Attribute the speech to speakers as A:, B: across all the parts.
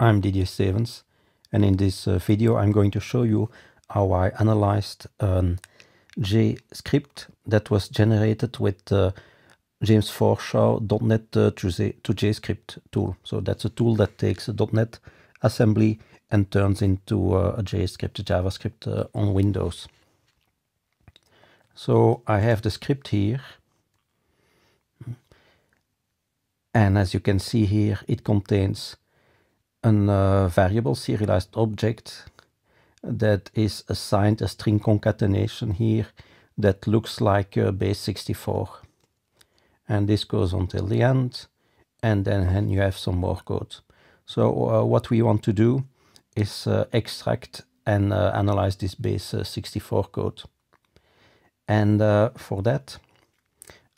A: I'm Didier Stevens and in this uh, video I'm going to show you how I analyzed a J script that was generated with uh, James Forshaw.NET uh, to script tool. So that's a tool that takes a .NET assembly and turns into uh, a script, a JavaScript uh, on Windows. So I have the script here. And as you can see here, it contains a eh, variable serialized object that is assigned a string concatenation here that looks like base64. And this goes until the end, and then you have some more code. So uh, what we want to do is uh, extract and uh, analyze this base64 code. And for that,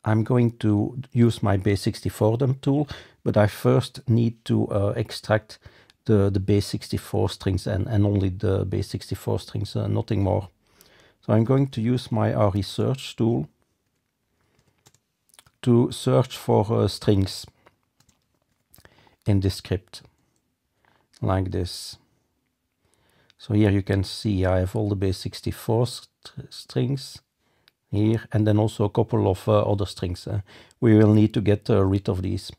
A: I'm going to use my base64 dump tool, but I first need to uh, extract the, the base64 strings and, and only the base64 strings, uh, nothing more. So I'm going to use my uh, RE search tool to search for uh, strings in this script, like this. So here you can see I have all the base64 st strings here, and then also a couple of uh, other strings. Eh? we will need to get uh, rid of these.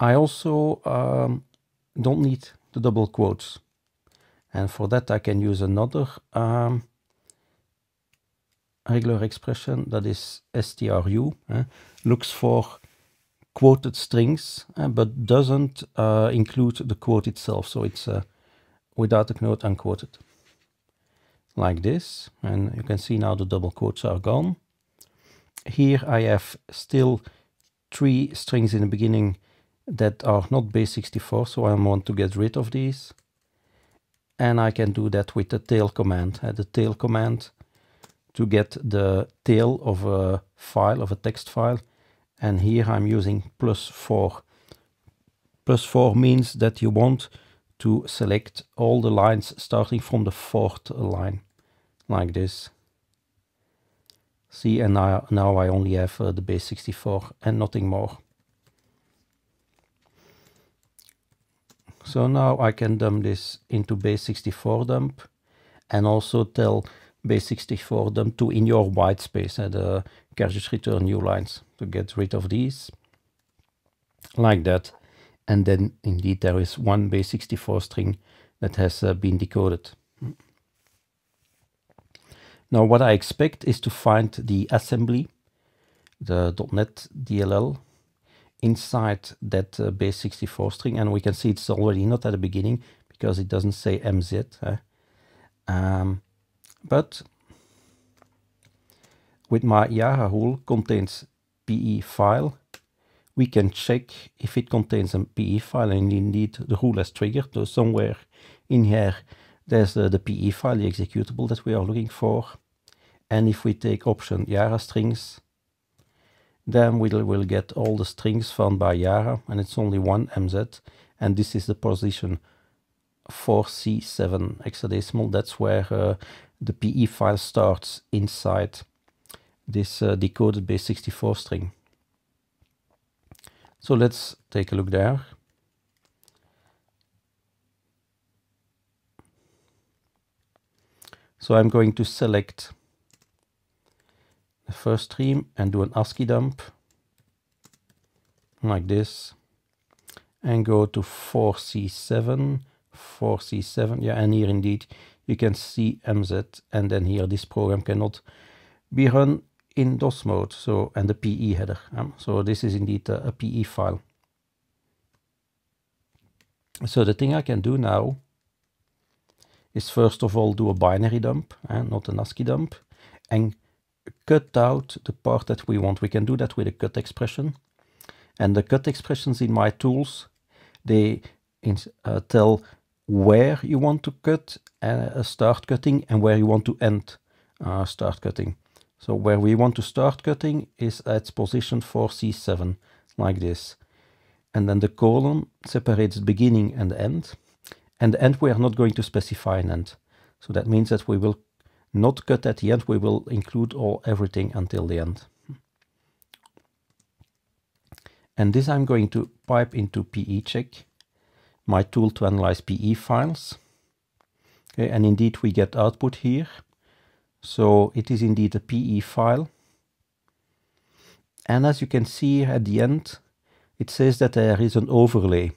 A: I also um, don't need the double quotes. And for that I can use another um, regular expression that is stru, eh? looks for quoted strings, eh, but doesn't uh, include the quote itself. So it's uh, without the quote unquoted like this. And you can see now the double quotes are gone. Here I have still three strings in the beginning that are not base 64, so I want to get rid of these. And I can do that with the tail command. Uh, the tail command to get the tail of a file, of a text file. And here I'm using plus 4. Plus 4 means that you want to select all the lines starting from the fourth line like this. See, and now, now I only have uh, the base 64 and nothing more. So now I can dump this into base 64 dump and also tell base 64 dump to in your white space and uh, cartridge return new lines to get rid of these like that. And then indeed there is one base 64 string that has uh, been decoded. Now what I expect is to find the assembly, the .NET DLL, inside that uh, base 64 string. And we can see it's already not at the beginning because it doesn't say MZ. Eh? Um, but with my Yahoo contains PE file, we can check if it contains a PE file and indeed the rule has triggered. So somewhere in here there's uh, the PE file, the executable that we are looking for. And if we take option Yara strings, then we will we'll get all the strings found by Yara, and it's only one MZ, and this is the position 4C7 hexadecimal. That's where uh, the PE file starts inside this uh, decoded base 64 string. So let's take a look there. So I'm going to select the first stream and do an ASCII dump like this and go to 4C7, 4C7, yeah, and here indeed you can see MZ and then here this program cannot be run in DOS mode, so and the PE header. Um, so this is indeed a, a PE file. So the thing I can do now is first of all do a binary dump, eh, not a ASCII dump, and cut out the part that we want. We can do that with a cut expression. And the cut expressions in my tools, they uh, tell where you want to cut, uh, start cutting, and where you want to end uh, start cutting. So where we want to start cutting is at position 4C7, like this. And then the colon separates the beginning and end and the end we are not going to specify an end. So that means that we will not cut at the end, we will include all everything until the end. And this I'm going to pipe into PE check, my tool to analyze PE files. Okay, and indeed we get output here. So it is indeed a PE file. And as you can see at the end, it says that there is an overlay.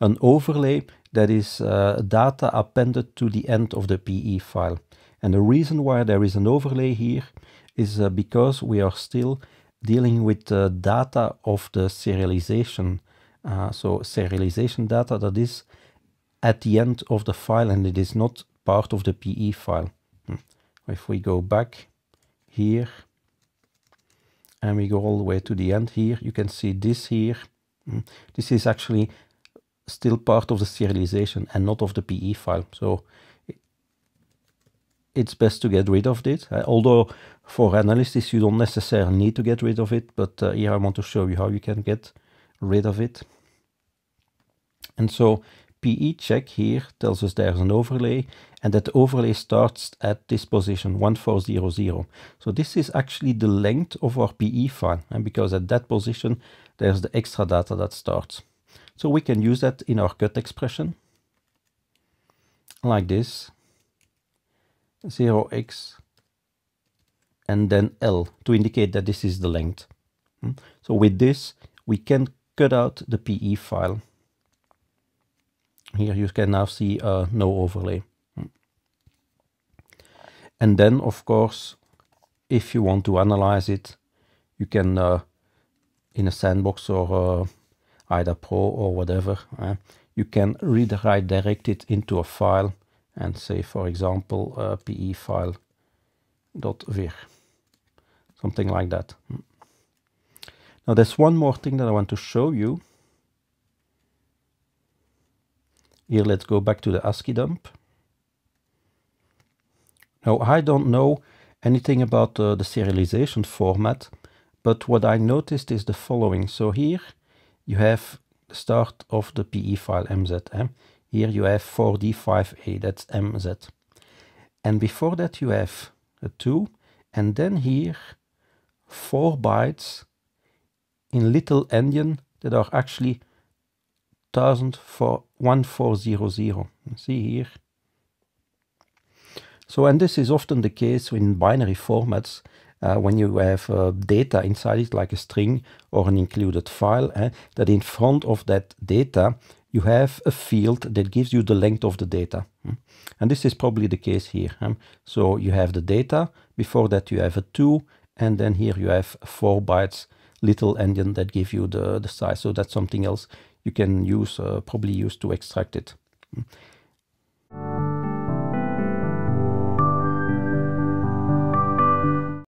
A: An overlay that is uh, data appended to the end of the PE file. And the reason why there is an overlay here is uh, because we are still dealing with the uh, data of the serialization. Uh, so serialization data that is at the end of the file and it is not part of the PE file. Hmm. If we go back here and we go all the way to the end here, you can see this here. Hmm. This is actually still part of the serialization and not of the PE file. So it's best to get rid of it. Uh, although for analysis, you don't necessarily need to get rid of it, but uh, here I want to show you how you can get rid of it. And so PE check here tells us there's an overlay and that overlay starts at this position 1400. So this is actually the length of our PE file and because at that position there's the extra data that starts. So we can use that in our cut expression like this 0x and then L to indicate that this is the length. Hmm? So with this we can cut out the PE file. Here you can now see uh, no overlay. Hmm. And then of course if you want to analyze it you can uh, in a sandbox or uh, either Pro or whatever, uh, you can redirect it into a file and say, for example, uh, pe file dot vir, something like that. Now there's one more thing that I want to show you. Here, let's go back to the ASCII dump. Now, I don't know anything about uh, the serialization format, but what I noticed is the following. So here, you have the start of the PE file MZM. Eh? Here you have 4D5A, that's MZ. And before that you have a 2, and then here 4 bytes in little endian that are actually 1400. See here. So, and this is often the case in binary formats uh, when you have uh, data inside it, like a string or an included file, eh, that in front of that data, you have a field that gives you the length of the data. Hmm? And this is probably the case here. Eh? So you have the data, before that you have a 2, and then here you have 4 bytes little endian that give you the, the size. So that's something else you can use, uh, probably use to extract it. Hmm?